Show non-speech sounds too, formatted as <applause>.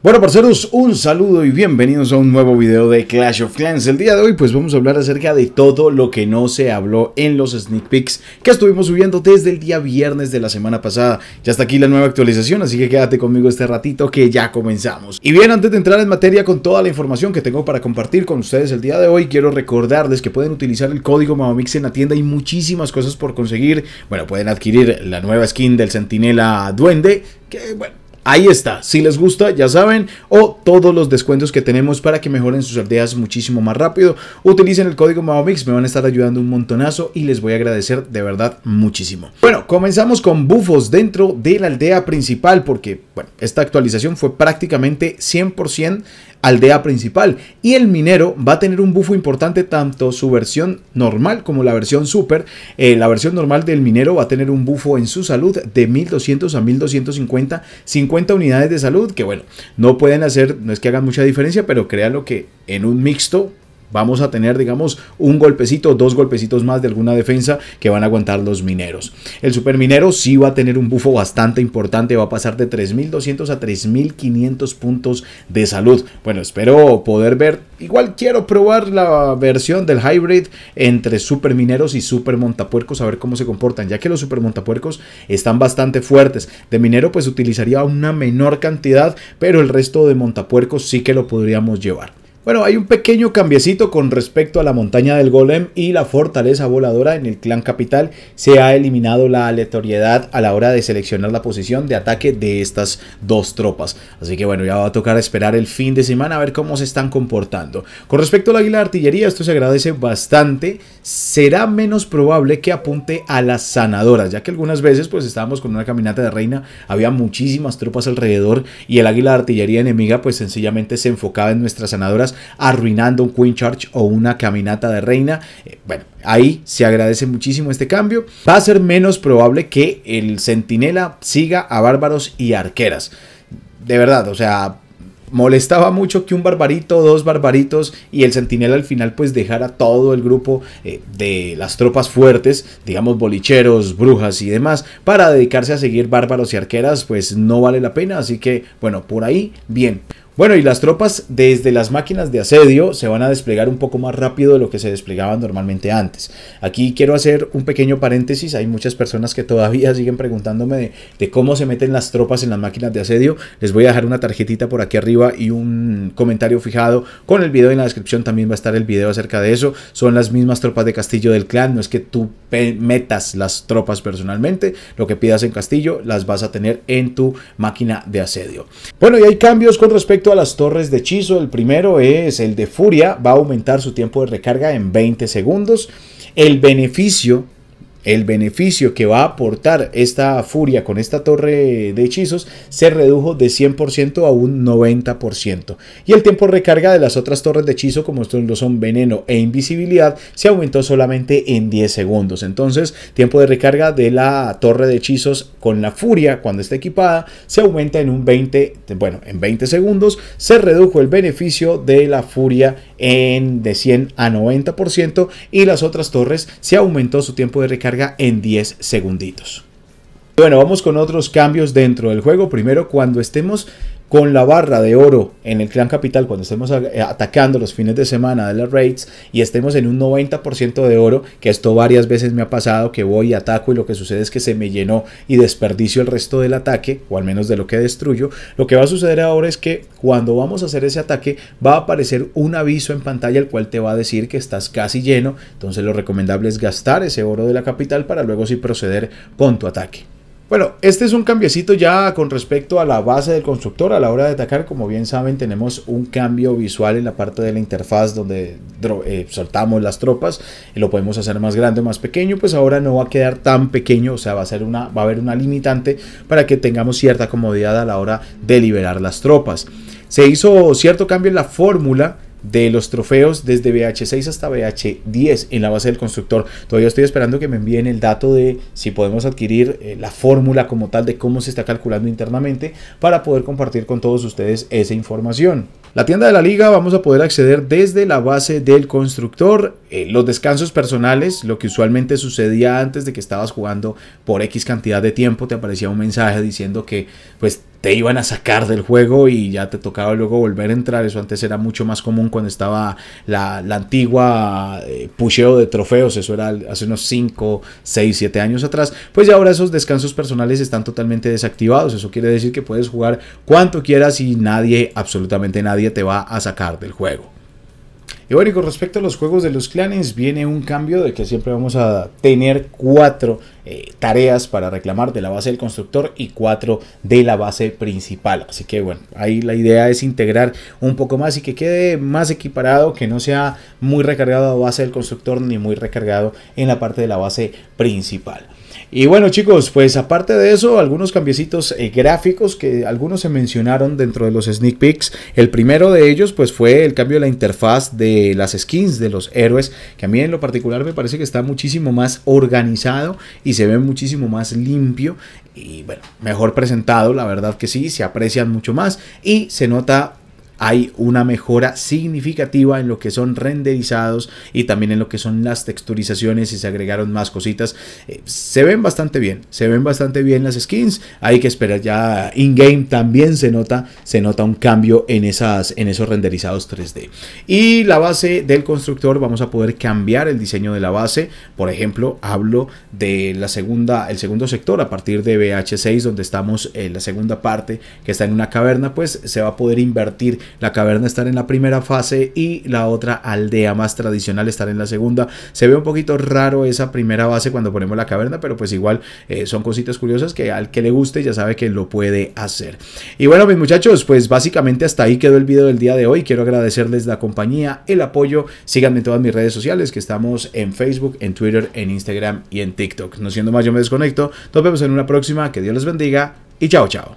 Bueno, parceros, un saludo y bienvenidos a un nuevo video de Clash of Clans. El día de hoy pues vamos a hablar acerca de todo lo que no se habló en los sneak peeks que estuvimos subiendo desde el día viernes de la semana pasada. Ya está aquí la nueva actualización, así que quédate conmigo este ratito que ya comenzamos. Y bien, antes de entrar en materia con toda la información que tengo para compartir con ustedes el día de hoy, quiero recordarles que pueden utilizar el código Mamamix en la tienda y muchísimas cosas por conseguir. Bueno, pueden adquirir la nueva skin del Sentinela Duende, que bueno Ahí está, si les gusta ya saben, o todos los descuentos que tenemos para que mejoren sus aldeas muchísimo más rápido. Utilicen el código MAOMIX, me van a estar ayudando un montonazo y les voy a agradecer de verdad muchísimo. Bueno, comenzamos con bufos dentro de la aldea principal porque bueno, esta actualización fue prácticamente 100% aldea principal y el minero va a tener un bufo importante tanto su versión normal como la versión super. Eh, la versión normal del minero va a tener un bufo en su salud de 1200 a 1250, 50 unidades de salud que bueno, no pueden hacer, no es que hagan mucha diferencia, pero créanlo que en un mixto Vamos a tener, digamos, un golpecito, dos golpecitos más de alguna defensa que van a aguantar los mineros. El super minero sí va a tener un bufo bastante importante, va a pasar de 3.200 a 3.500 puntos de salud. Bueno, espero poder ver, igual quiero probar la versión del hybrid entre super mineros y super montapuercos, a ver cómo se comportan, ya que los super montapuercos están bastante fuertes. De minero pues utilizaría una menor cantidad, pero el resto de montapuercos sí que lo podríamos llevar. Bueno, hay un pequeño cambiecito con respecto a la montaña del golem y la fortaleza voladora en el clan capital. Se ha eliminado la aleatoriedad a la hora de seleccionar la posición de ataque de estas dos tropas. Así que bueno, ya va a tocar esperar el fin de semana a ver cómo se están comportando. Con respecto al águila de artillería, esto se agradece bastante. Será menos probable que apunte a las sanadoras, ya que algunas veces pues estábamos con una caminata de reina, había muchísimas tropas alrededor y el águila de artillería enemiga pues sencillamente se enfocaba en nuestras sanadoras arruinando un Queen Charge o una caminata de reina. Eh, bueno, ahí se agradece muchísimo este cambio. Va a ser menos probable que el centinela siga a bárbaros y arqueras. De verdad, o sea, molestaba mucho que un barbarito, dos barbaritos y el centinela al final pues dejara todo el grupo eh, de las tropas fuertes, digamos bolicheros, brujas y demás, para dedicarse a seguir bárbaros y arqueras, pues no vale la pena, así que bueno, por ahí bien. Bueno, y las tropas desde las máquinas de asedio se van a desplegar un poco más rápido de lo que se desplegaban normalmente antes. Aquí quiero hacer un pequeño paréntesis, hay muchas personas que todavía <laughs> siguen preguntándome de, cómo se meten las tropas en las máquinas de asedio. Les voy a dejar una tarjetita por aquí arriba y un comentario fijado con el video en la descripción, también va a estar el video acerca de eso. Son las mismas tropas de Castillo del Clan, no es que tú metas las tropas personalmente, lo que pidas en Castillo las vas a tener en tu máquina de asedio. Bueno, y hay cambios con respecto a las torres de hechizo, el primero es el de furia, va a aumentar su tiempo de recarga en 20 segundos. El beneficio el beneficio que va a aportar esta furia con esta torre de hechizos se redujo de 100% a un 90%. Y el tiempo de recarga de las otras torres de hechizos como estos lo son veneno e invisibilidad, se aumentó solamente en 10 segundos. Entonces, tiempo de recarga de la torre de hechizos con la furia cuando está equipada se aumenta en un 20, bueno, en 20 segundos se redujo el beneficio de la furia en de 100 a 90% y las otras torres se aumentó su tiempo de recarga en 10 segunditos. Bueno, vamos con otros cambios dentro del juego. Primero, cuando estemos con la barra de oro en el Clan Capital cuando estemos eh, atacando los fines de semana de las raids y estemos en un 90% de oro, que esto varias veces me ha pasado, que voy y ataco y lo que sucede es que se me llenó y desperdicio el resto del ataque, o al menos de lo que destruyo, lo que va a suceder ahora es que cuando vamos a hacer ese ataque va a aparecer un aviso en pantalla el cual te va a decir que estás casi lleno, entonces lo recomendable es gastar ese oro de la capital para luego sí proceder con tu ataque. Bueno, este es un cambiecito ya con respecto a la base del constructor a la hora de atacar. Como bien saben, tenemos un cambio visual en la parte de la interfaz donde eh, soltamos las tropas. Y lo podemos hacer más grande, o más pequeño. Pues ahora no va a quedar tan pequeño. O sea, va a, ser una, va a haber una limitante para que tengamos cierta comodidad a la hora de liberar las tropas. Se hizo cierto cambio en la fórmula de los trofeos desde BH6 hasta BH10 en la base del constructor. Todavía estoy esperando que me envíen el dato de si podemos adquirir eh, la fórmula como tal de cómo se está calculando internamente para poder compartir con todos ustedes esa información. La tienda de la liga vamos a poder acceder desde la base del constructor. Eh, los descansos personales, lo que usualmente sucedía antes de que estabas jugando por X cantidad de tiempo, te aparecía un mensaje diciendo que pues te iban a sacar del juego y ya te tocaba luego volver a entrar. Eso antes era mucho más común cuando estaba la, antigua eh, de trofeos, eso era hace unos 5, 6, 7 años atrás. Pues ya ahora esos descansos personales están totalmente desactivados. Eso quiere decir que puedes jugar cuanto quieras y nadie, absolutamente nadie, te va a sacar del juego. Y bueno, y con respecto a los juegos de los clanes, viene un cambio de que siempre vamos a tener cuatro eh, tareas para reclamar de la base del constructor y cuatro de la base principal. Así que bueno, ahí la idea es integrar un poco más y que quede más equiparado, que no sea muy recargado a base del constructor ni muy recargado en la parte de la base principal. Y bueno chicos, pues aparte de eso, algunos cambiecitos eh, gráficos que algunos se mencionaron dentro de los sneak peeks. El primero de ellos pues fue el cambio de la interfaz de las skins de los héroes, que a mí en lo particular me parece que está muchísimo más organizado y se ve muchísimo más limpio y bueno, mejor presentado, la verdad que sí, se aprecian mucho más y se nota hay una mejora significativa en lo que son renderizados y también en lo que son las texturizaciones y se agregaron más cositas. Eh, se ven bastante bien, se ven bastante bien las skins. Hay que esperar ya in-game también se nota, se nota un cambio en, esas, en esos renderizados 3D. Y la base del constructor, vamos a poder cambiar el diseño de la base. Por ejemplo, hablo de la segunda, el segundo sector a partir de BH6, donde estamos en la segunda parte que está en una caverna, pues se va a poder invertir la caverna estar en la primera fase y la otra aldea más tradicional estar en la segunda. Se ve un poquito raro esa primera base cuando ponemos la caverna, pero pues igual eh, son cositas curiosas que al que le guste ya sabe que lo puede hacer. Y bueno, mis muchachos, pues básicamente hasta ahí quedó el video del día de hoy. Quiero agradecerles la compañía, el apoyo. Síganme en todas mis redes sociales que estamos en Facebook, en Twitter, en Instagram y en TikTok. No siendo más, yo me desconecto. Nos vemos en una próxima. Que Dios les bendiga y chao, chao.